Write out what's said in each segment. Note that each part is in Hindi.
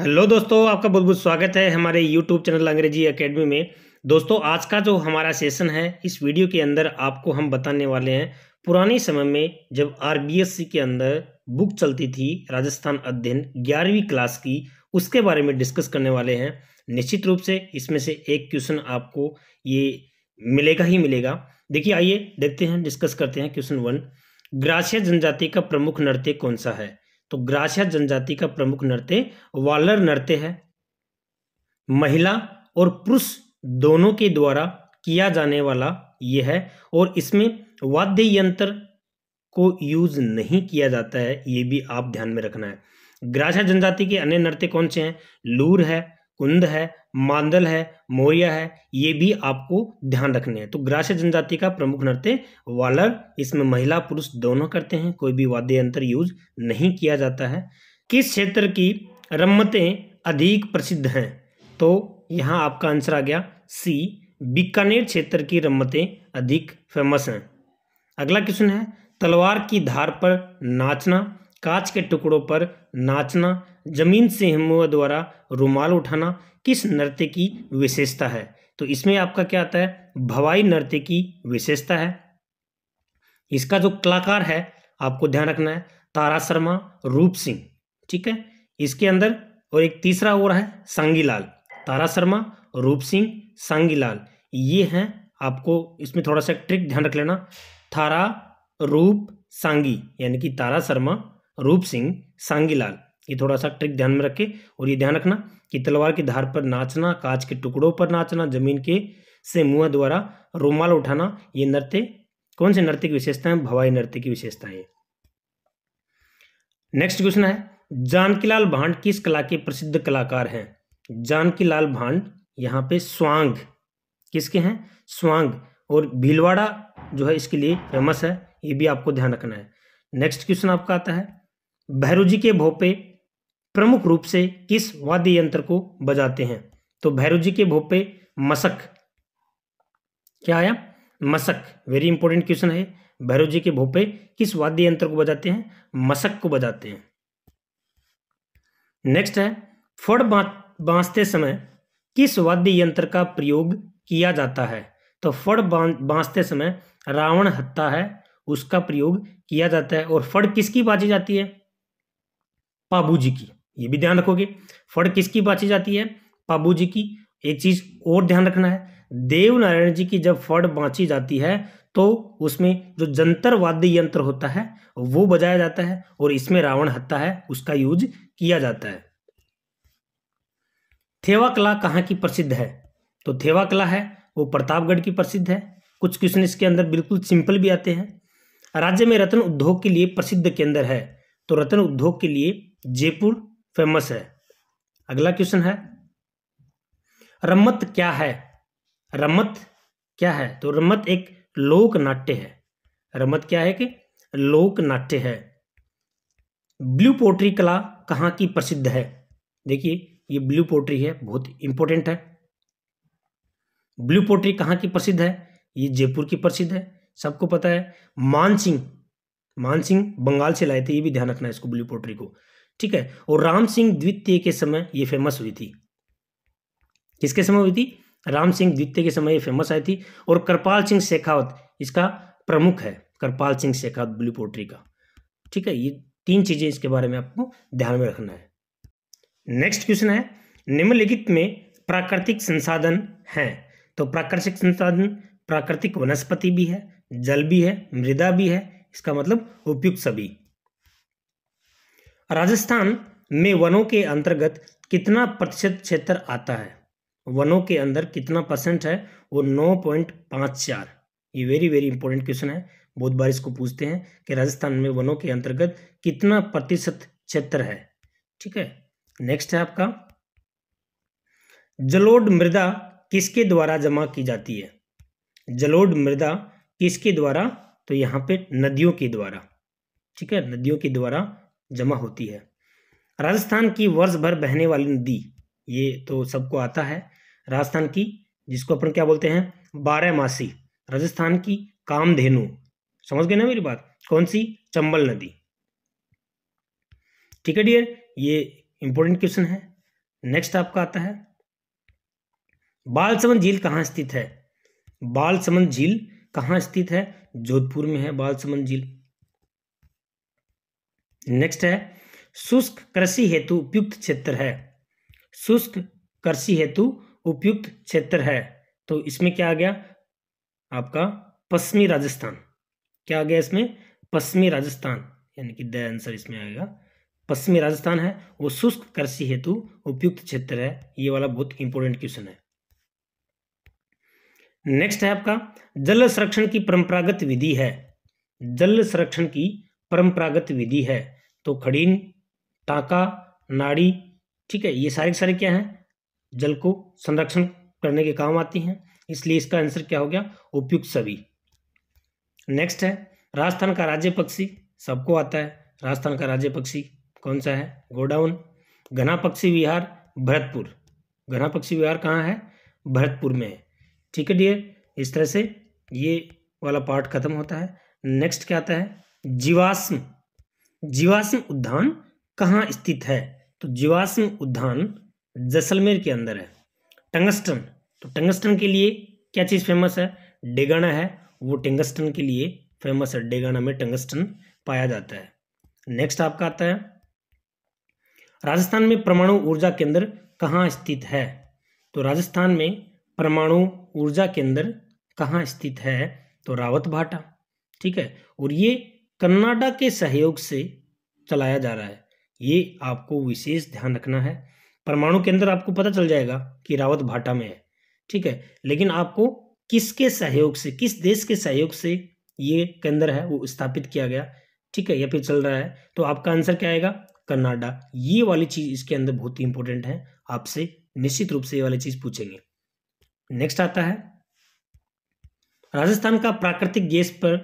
हेलो दोस्तों आपका बहुत बहुत स्वागत है हमारे यूट्यूब चैनल अंग्रेजी एकेडमी में दोस्तों आज का जो हमारा सेशन है इस वीडियो के अंदर आपको हम बताने वाले हैं पुराने समय में जब आरबीएससी के अंदर बुक चलती थी राजस्थान अध्ययन ग्यारहवीं क्लास की उसके बारे में डिस्कस करने वाले हैं निश्चित रूप से इसमें से एक क्वेश्चन आपको ये मिलेगा ही मिलेगा देखिए आइए देखते हैं डिस्कस करते हैं क्वेश्चन वन ग्रासिया जनजाति का प्रमुख नृत्य कौन सा है तो ग्रासिया जनजाति का प्रमुख नृत्य वालर नृत्य है महिला और पुरुष दोनों के द्वारा किया जाने वाला यह है और इसमें वाद्य यंत्र को यूज नहीं किया जाता है ये भी आप ध्यान में रखना है ग्रासिया जनजाति के अन्य नृत्य कौन से हैं लूर है कुंद है मांदल है मोरिया है ये भी आपको ध्यान रखने हैं तो ग्रास्य जनजाति का प्रमुख नृत्य वालर इसमें महिला पुरुष दोनों करते हैं कोई भी वाद्य यंत्र यूज नहीं किया जाता है किस क्षेत्र की रम्मतें अधिक प्रसिद्ध हैं तो यहाँ आपका आंसर आ गया सी बीकानेर क्षेत्र की रम्मतें अधिक फेमस हैं अगला क्वेश्चन है तलवार की धार पर नाचना कांच के टुकड़ों पर नाचना जमीन से हिमुआ द्वारा रुमाल उठाना किस नृत्य की विशेषता है तो इसमें आपका क्या आता है भवाई नृत्य की विशेषता है इसका जो कलाकार है आपको ध्यान रखना है तारा शर्मा रूप सिंह ठीक है इसके अंदर और एक तीसरा हो रहा है सांगीलाल तारा शर्मा रूप सिंह सांगीलाल ये हैं आपको इसमें थोड़ा सा ट्रिक ध्यान रख लेना थारा रूप सांगी यानी कि तारा शर्मा रूप सिंह सांगीलाल ये थोड़ा सा ट्रिक ध्यान में रखे और ये ध्यान रखना कि तलवार की धार पर नाचना कांच के टुकड़ों पर नाचना जमीन के से मुंह द्वारा रुमाल उठाना ये नृत्य कौन से नृत्य की विशेषताएं भवाई नृत्य की विशेषताएं नेक्स्ट क्वेश्चन है जानकीलाल भांड किस कला के प्रसिद्ध कलाकार हैं जानकीलाल भांड यहाँ पे स्वांग किसके हैं स्वांग और भीलवाड़ा जो है इसके लिए फेमस है ये भी आपको ध्यान रखना है नेक्स्ट क्वेश्चन आपका आता है भैरोजी के भोपे प्रमुख रूप से किस वाद्य यंत्र को बजाते हैं तो भैरोजी के भोपे मसक क्या आया मसक वेरी इंपॉर्टेंट क्वेश्चन है भैरोजी के भोपे किस वाद्य यंत्र को बजाते हैं मसक को बजाते हैं नेक्स्ट है फड़ बांसते समय किस वाद्य यंत्र का प्रयोग किया जाता है तो फड़ बांसते समय रावण हत्ता है उसका प्रयोग किया जाता है और फड़ किसकी बाजी जाती है जी की ये भी ध्यान रखोगे फड़ किसकी बाची जाती है पाबू जी की एक चीज और ध्यान रखना है देव नारायण जी की जब फड़ बांची जाती है तो उसमें जो जंतर वाद्य यंत्र होता है वो बजाया जाता है और इसमें रावण हत्ता है उसका यूज किया जाता है थेवा कला कहाँ की प्रसिद्ध है तो थेवा कला है वो प्रतापगढ़ की प्रसिद्ध है कुछ क्वेश्चन इसके अंदर बिल्कुल सिंपल भी आते हैं राज्य में रत्न उद्योग के लिए प्रसिद्ध केंद्र है तो रत्न उद्योग के लिए जयपुर फेमस है अगला क्वेश्चन है रम्मत क्या है रम्मत क्या है तो रम्मत एक लोक नाट्य है रम्मत क्या है कि लोक नाट्य है ब्लू पोट्री कला कहाँ की प्रसिद्ध है देखिए ये ब्लू पोट्री है बहुत इंपॉर्टेंट है ब्लू पोट्री कहाँ की प्रसिद्ध है ये जयपुर की प्रसिद्ध है सबको पता है मानसिंह मानसिंह बंगाल से लाए थे ये भी ध्यान रखना है इसको ब्लू पोट्री को ठीक है और राम सिंह द्वितीय के समय ये फेमस हुई थी किसके समय हुई थी राम सिंह द्वितीय के समय ये फेमस आई थी और कृपाल सिंह शेखावत इसका प्रमुख है कृपाल सिंह शेखावत ब्लू पोट्री का ठीक है ये तीन चीज़ें इसके बारे में आपको ध्यान में रखना है नेक्स्ट क्वेश्चन है निम्नलिखित में प्राकृतिक संसाधन हैं तो प्राकृतिक संसाधन प्राकृतिक वनस्पति भी है जल भी है मृदा भी है इसका मतलब उपयुक्त सभी राजस्थान में वनों के अंतर्गत कितना प्रतिशत क्षेत्र आता है वनों के अंदर कितना परसेंट है वो नौ पॉइंट पांच चार ये वेरी वेरी इंपॉर्टेंट क्वेश्चन है बहुत बार इसको पूछते हैं कि राजस्थान में वनों के अंतर्गत कितना प्रतिशत क्षेत्र है ठीक है नेक्स्ट है आपका जलोढ़ मृदा किसके द्वारा जमा की जाती है जलोढ़ मृदा किसके द्वारा तो यहां पे नदियों के द्वारा ठीक है नदियों के द्वारा जमा होती है राजस्थान की वर्ष भर बहने वाली नदी ये तो सबको आता है राजस्थान की जिसको अपन क्या बोलते हैं बारह मासी राजस्थान की कामधेनु समझ गए ना मेरी बात कौन सी चंबल नदी ठीक है डियर ये इंपॉर्टेंट क्वेश्चन है नेक्स्ट आपका आता है बालसमंद झील कहाँ स्थित है बालसमंद झील कहाँ स्थित है जोधपुर में है बालसमंद झील नेक्स्ट है शुष्क कृषि हेतु उपयुक्त क्षेत्र है शुष्क कृषि हेतु उपयुक्त क्षेत्र है तो इसमें क्या आ गया आपका पश्चिमी राजस्थान क्या आ गया इसमें पश्चिमी राजस्थान यानी कि द आंसर इसमें आएगा पश्चिमी राजस्थान है वो शुष्क कृषि हेतु उपयुक्त क्षेत्र है ये वाला बहुत इंपॉर्टेंट क्वेश्चन है नेक्स्ट है आपका जल संरक्षण की परंपरागत विधि है जल संरक्षण की परंपरागत विधि है तो खड़ीन टाका नाड़ी ठीक है ये सारे सारे क्या हैं जल को संरक्षण करने के काम आती हैं इसलिए इसका आंसर क्या हो गया उपयुक्त सभी नेक्स्ट है राजस्थान का राज्य पक्षी सबको आता है राजस्थान का राज्य पक्षी कौन सा है गोडाउन घना पक्षी विहार भरतपुर घना पक्षी विहार कहाँ है भरतपुर में है ठीक है डियर इस तरह से ये वाला पार्ट खत्म होता है नेक्स्ट क्या आता है जीवाश्म जीवाश्म उद्यान कहाँ स्थित है तो जीवाश्म उद्यान जैसलमेर के अंदर है टंगस्टन तो टंगस्टन के लिए क्या चीज़ फेमस है डेगाना है वो टंगस्टन के लिए फेमस है डेगाना में टंगस्टन पाया जाता है नेक्स्ट आपका आता है राजस्थान में परमाणु ऊर्जा केंद्र कहाँ स्थित है तो राजस्थान में परमाणु ऊर्जा केंद्र कहाँ स्थित है तो रावत भाटा ठीक है और ये कन्नाडा के सहयोग से चलाया जा रहा है ये आपको विशेष ध्यान रखना है परमाणु केंद्र आपको पता चल जाएगा कि रावत भाटा में है ठीक है लेकिन आपको किसके सहयोग से किस देश के सहयोग से ये केंद्र है वो स्थापित किया गया ठीक है या फिर चल रहा है तो आपका आंसर क्या आएगा कनाडा ये वाली चीज़ इसके अंदर बहुत ही इंपॉर्टेंट है आपसे निश्चित रूप से ये वाली चीज़ पूछेंगे नेक्स्ट आता है राजस्थान का प्राकृतिक गैस पर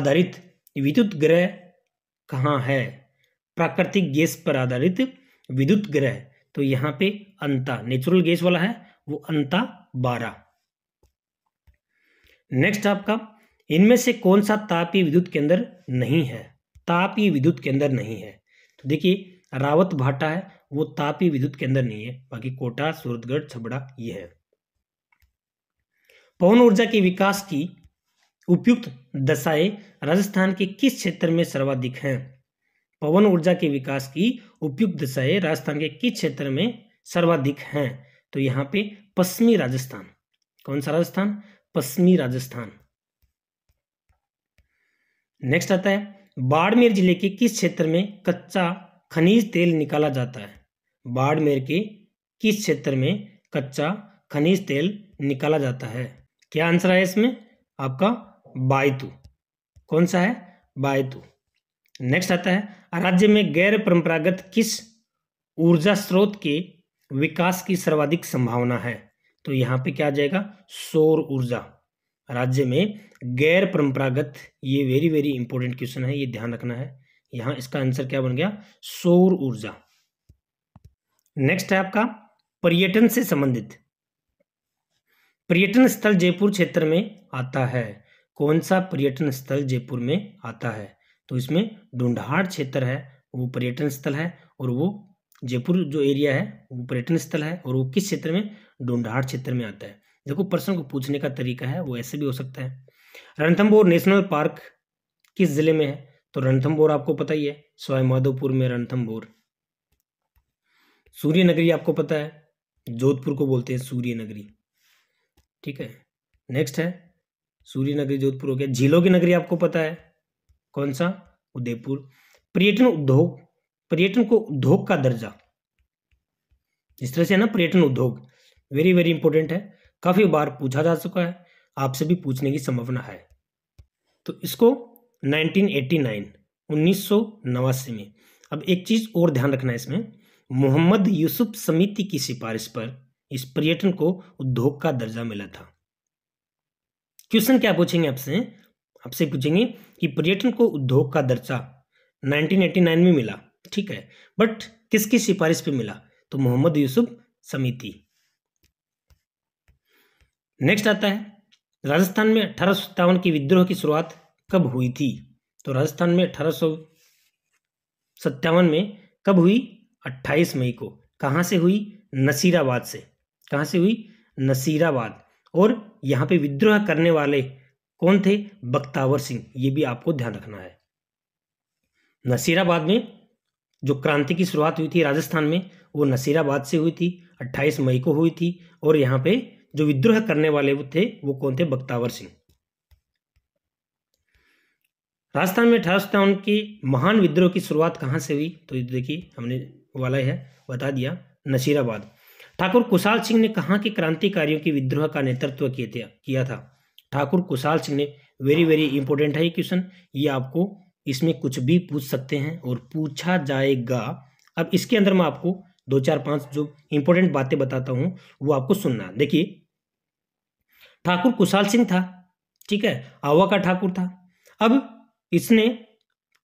आधारित विद्युत ग्रह कहाँ है प्राकृतिक गैस पर आधारित विद्युत ग्रह तो यहाँ पे अंता नेचुरल गैस वाला है वो अंता बारह नेक्स्ट आपका इनमें से कौन सा तापीय विद्युत केंद्र नहीं है तापीय विद्युत केंद्र नहीं है तो देखिए रावत भाटा है वो तापीय विद्युत केंद्र नहीं है बाकी कोटा सूरतगढ़ छबड़ा ये है पवन ऊर्जा के विकास की उपयुक्त दशाएं राजस्थान के किस क्षेत्र में सर्वाधिक हैं पवन ऊर्जा के विकास की उपयुक्त दशाएं राजस्थान के किस क्षेत्र में सर्वाधिक हैं तो यहाँ पे पश्चिमी राजस्थान कौन सा राजस्थान पश्चिमी राजस्थान नेक्स्ट आता है बाड़मेर जिले के किस क्षेत्र में कच्चा खनिज तेल निकाला जाता है बाड़मेर के किस क्षेत्र में कच्चा खनिज तेल निकाला जाता है क्या आंसर है इसमें आपका बायतु कौन सा है बायतु नेक्स्ट आता है राज्य में गैर परंपरागत किस ऊर्जा स्रोत के विकास की सर्वाधिक संभावना है तो यहां पे क्या आ जाएगा सौर ऊर्जा राज्य में गैर परंपरागत ये वेरी वेरी इंपॉर्टेंट क्वेश्चन है ये ध्यान रखना है यहां इसका आंसर क्या बन गया सौर ऊर्जा नेक्स्ट है आपका पर्यटन से संबंधित पर्यटन स्थल जयपुर क्षेत्र में आता है कौन सा पर्यटन स्थल जयपुर में आता है तो इसमें ढूंढाड़ क्षेत्र है वो पर्यटन स्थल है और वो जयपुर जो एरिया है वो पर्यटन स्थल है और वो किस क्षेत्र में ढूंढाड़ क्षेत्र में आता है देखो प्रश्न को पूछने का तरीका है वो ऐसे भी हो सकता है रणथम्बोर नेशनल पार्क किस जिले में है तो रणथम्बोर आपको पता ही है सवाईमाधोपुर में रणथम्बोर सूर्य नगरी आपको पता है जोधपुर को बोलते हैं सूर्य नगरी ठीक है नेक्स्ट है सूर्य नगरी जोधपुर हो गया झीलों की नगरी आपको पता है कौन सा उदयपुर पर्यटन उद्योग पर्यटन को उद्योग का दर्जा इस तरह से है ना पर्यटन उद्योग वेरी वेरी इंपॉर्टेंट है काफी बार पूछा जा चुका है आपसे भी पूछने की संभावना है तो इसको 1989 1989 में अब एक चीज और ध्यान रखना है इसमें मोहम्मद यूसुफ समिति की सिफारिश पर इस पर्यटन को उद्योग का दर्जा मिला था क्वेश्चन क्या पूछेंगे आपसे आपसे पूछेंगे कि पर्यटन को उद्योग का दर्जा 1989 में मिला ठीक है बट किसकी सिफारिश पे मिला तो मोहम्मद यूसुफ समिति नेक्स्ट आता है राजस्थान में अठारह के विद्रोह की शुरुआत कब हुई थी तो राजस्थान में अठारह में कब हुई 28 मई को कहां से हुई नसीराबाद से कहा से हुई नसीराबाद और यहाँ पे विद्रोह करने वाले कौन थे बख्तावर सिंह ये भी आपको ध्यान रखना है नसीराबाद में जो क्रांति की शुरुआत हुई थी राजस्थान में वो नसीराबाद से हुई थी 28 मई को हुई थी और यहाँ पे जो विद्रोह करने वाले वो थे वो कौन थे बख्तावर सिंह राजस्थान में अठारह की महान विद्रोह की शुरुआत कहाँ से हुई तो देखिए हमने वाला है बता दिया नसीराबाद ठाकुर कुशाल सिंह ने कहा कि क्रांतिकारियों के विद्रोह का नेतृत्व किया था ठाकुर कुशाल सिंह ने वेरी वेरी इंपॉर्टेंट है ये क्वेश्चन ये आपको इसमें कुछ भी पूछ सकते हैं और पूछा जाएगा अब इसके अंदर मैं आपको दो चार पांच जो इंपॉर्टेंट बातें बताता हूं वो आपको सुनना देखिए ठाकुर कुशाल सिंह था ठीक है आवा का ठाकुर था अब इसने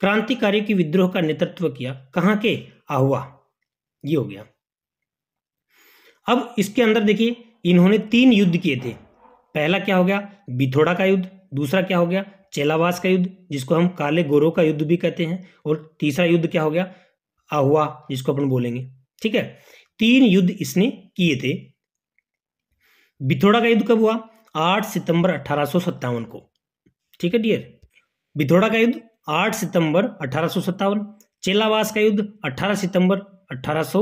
क्रांतिकारी की विद्रोह का नेतृत्व किया कहाँ के आहुआ ये हो गया अब इसके अंदर देखिए इन्होंने तीन युद्ध किए थे पहला क्या हो गया बिथोड़ा का युद्ध दूसरा क्या हो गया चेलावास का युद्ध जिसको हम काले गोरो का युद्ध भी कहते हैं और तीसरा युद्ध क्या हो गया आहुआ जिसको अपन बोलेंगे ठीक है तीन युद्ध इसने किए थे बिथोड़ा का युद्ध कब हुआ आठ सितंबर अठारह को ठीक है डियर बिथोड़ा का युद्ध आठ सितंबर अठारह चेलावास का युद्ध अठारह सितंबर अठारह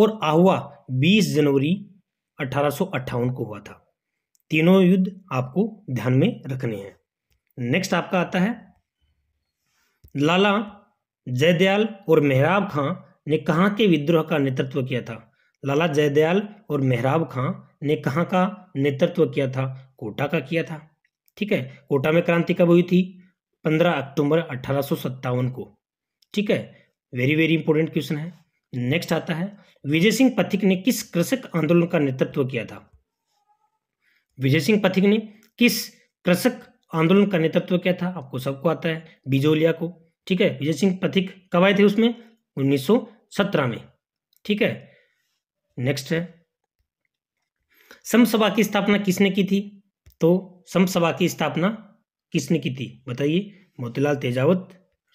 और आहुआ 20 जनवरी अठारह को हुआ था तीनों युद्ध आपको ध्यान में रखने हैं नेक्स्ट आपका आता है लाला जयदयाल और मेहराब खां ने कहाँ के विद्रोह का नेतृत्व किया था लाला जयदयाल और मेहराब खां ने कहाँ का नेतृत्व किया था कोटा का किया था ठीक है कोटा में क्रांति कब हुई थी 15 अक्टूबर अठारह को ठीक है वेरी वेरी इंपॉर्टेंट क्वेश्चन है नेक्स्ट आता है विजय सिंह पथिक ने किस कृषक आंदोलन का नेतृत्व किया था विजय सिंह पथिक ने किस कृषक आंदोलन का नेतृत्व किया था आपको सबको आता है बिजोलिया को ठीक है विजय सिंह पथिक कब आए थे उसमें 1917 में ठीक है नेक्स्ट है समसभा की स्थापना किसने की थी तो समसभा की स्थापना किसने की थी बताइए मोतीलाल तेजावत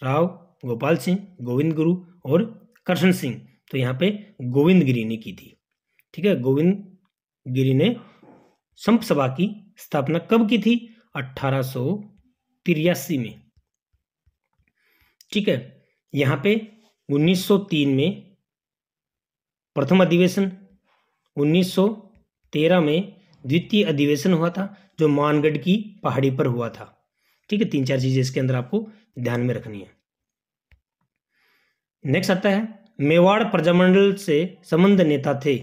राव गोपाल सिंह गोविंद गुरु और करसन सिंह तो यहाँ पे गोविंद गिरी ने की थी ठीक है गोविंद गिरी ने संप सभा की स्थापना कब की थी अठारह में ठीक है यहाँ पे 1903 में प्रथम अधिवेशन 1913 में द्वितीय अधिवेशन हुआ था जो मानगढ़ की पहाड़ी पर हुआ था ठीक है तीन चार चीज़ें इसके अंदर आपको ध्यान में रखनी है नेक्स्ट आता है मेवाड़ प्रजामंडल से संबंध नेता थे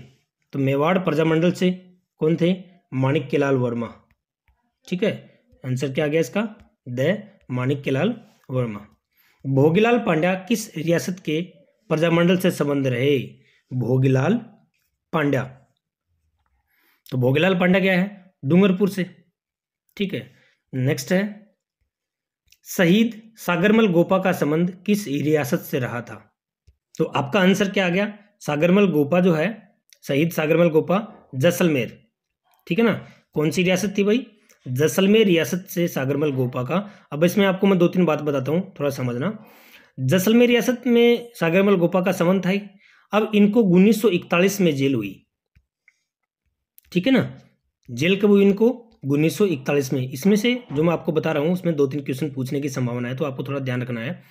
तो मेवाड़ प्रजामंडल से कौन थे माणिक लाल वर्मा ठीक है आंसर क्या आ गया इसका द माणिक लाल वर्मा भोगीलाल पांड्या किस रियासत के प्रजामंडल से संबंध रहे भोगीलाल पांड्या तो भोगीलाल पांड्या क्या है डूंगरपुर से ठीक है नेक्स्ट है शहीद सागरमल गोपा का संबंध किस रियासत से रहा था तो आपका आंसर क्या आ गया सागरमल गोपा जो है शहीद सागरमल गोपा जैसलमेर ठीक है ना कौन सी रियासत थी भाई जैसलमेर रियासत से सागरमल गोपा का अब इसमें आपको मैं दो तीन बात बताता हूँ थोड़ा समझना जैसलमेर रियासत में सागरमल गोपा का संबंध था अब इनको उन्नीस में जेल हुई ठीक है ना जेल कब हुई इनको इकतालीस में इसमें से जो मैं आपको बता रहा हूँ उसमें दो तीन क्वेश्चन पूछने की संभावना है तो आपको थोड़ा ध्यान रखना है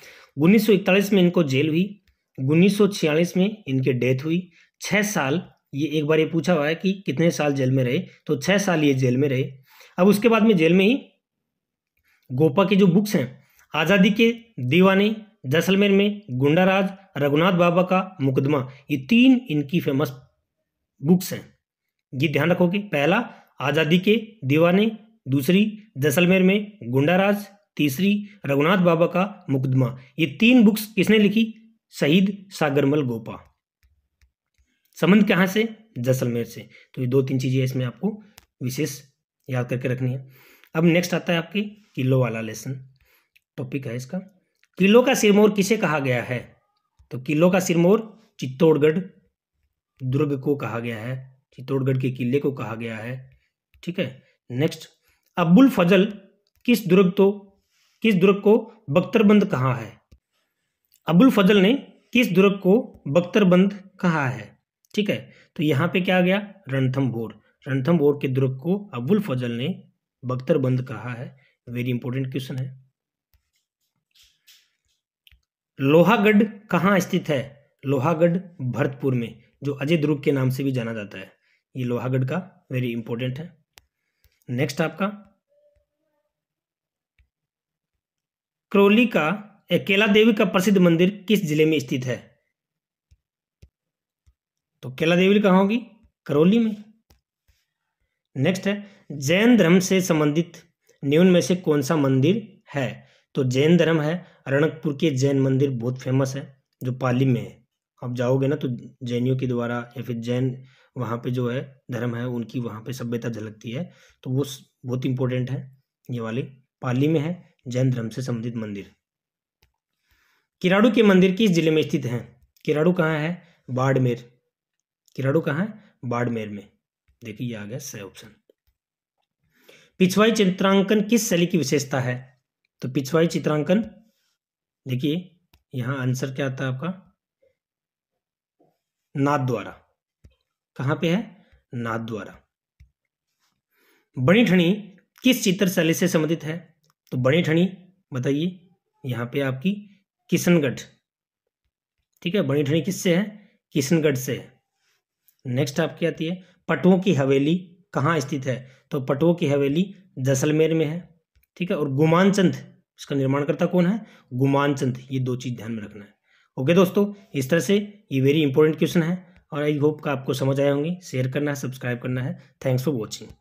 इकतालीस में इनको जेल हुई 1946 में इनके डेथ हुई छः साल ये एक बार ये पूछा हुआ है कि कितने साल जेल में रहे तो छः साल ये जेल में रहे अब उसके बाद में जेल में ही गोपा की जो बुक्स हैं आज़ादी के दीवाने जैसलमेर में गुंडाराज रघुनाथ बाबा का मुकदमा ये तीन इनकी फेमस बुक्स हैं ये ध्यान रखोगे पहला आज़ादी के दीवाने दूसरी जैसलमेर में गुंडाराज तीसरी रघुनाथ बाबा का मुकदमा ये तीन बुक्स किसने लिखी शहीद सागरमल गोपा संबंध कहाँ से जैसलमेर से तो ये दो तीन चीज़ें इसमें आपको विशेष याद करके रखनी है अब नेक्स्ट आता है आपकी किलो वाला लेसन टॉपिक है इसका किलो का सिरमौर किसे कहा गया है तो किलो का सिरमौर चित्तौड़गढ़ दुर्ग को कहा गया है चित्तौड़गढ़ के किले को कहा गया है ठीक है नेक्स्ट अब्बुल फजल किस दुर्ग तो किस दुर्ग को बख्तरबंद कहाँ है अबुल फजल ने किस दुर्ग को बख्तरबंद कहा है ठीक है तो यहाँ पे क्या आ गया रणथम बोर के दुर्ग को अबुल फजल ने बख्तरबंद कहा है वेरी इंपॉर्टेंट क्वेश्चन है लोहागढ़ कहाँ स्थित है लोहागढ़ भरतपुर में जो अजय दुर्ग के नाम से भी जाना जाता है ये लोहागढ़ का वेरी इंपॉर्टेंट है नेक्स्ट आपका क्रोली का केला देवी का प्रसिद्ध मंदिर किस जिले में स्थित है तो केला देवी कहाँ होगी करौली में नेक्स्ट है जैन धर्म से संबंधित न्यून में से कौन सा मंदिर है तो जैन धर्म है रणकपुर के जैन मंदिर बहुत फेमस है जो पाली में है आप जाओगे ना तो जैनियों के द्वारा या फिर जैन वहाँ पे जो है धर्म है उनकी वहां पे सभ्यता झलकती है तो वो बहुत इंपॉर्टेंट है ये वाली पाली में है जैन धर्म से संबंधित मंदिर किराड़ू के मंदिर किस जिले में स्थित हैं किराड़ू कहाँ है बाड़मेर किराड़ू कहाँ है बाड़मेर में देखिए आ गया सही ऑप्शन पिछवाई चित्रांकन किस शैली की विशेषता है तो पिछवाई चित्रांकन देखिए यहां आंसर क्या आता है आपका नाथ द्वारा कहां पे है नाथ द्वारा बड़ी ठणी किस शैली से संबंधित है तो बड़ी ठणी बताइए यहां पे आपकी किशनगढ़ ठीक है बड़ी ठंडी किससे है किशनगढ़ से है नेक्स्ट आपकी आती है पटवों की हवेली कहाँ स्थित है तो पटुओं की हवेली जैसलमेर में है ठीक है और गुमानचंद इसका निर्माणकर्ता कौन है गुमानचंद ये दो चीज़ ध्यान में रखना है ओके दोस्तों इस तरह से ये वेरी इंपॉर्टेंट क्वेश्चन है और आई होप का आपको समझ आए होंगे शेयर करना है सब्सक्राइब करना है थैंक्स फॉर वॉचिंग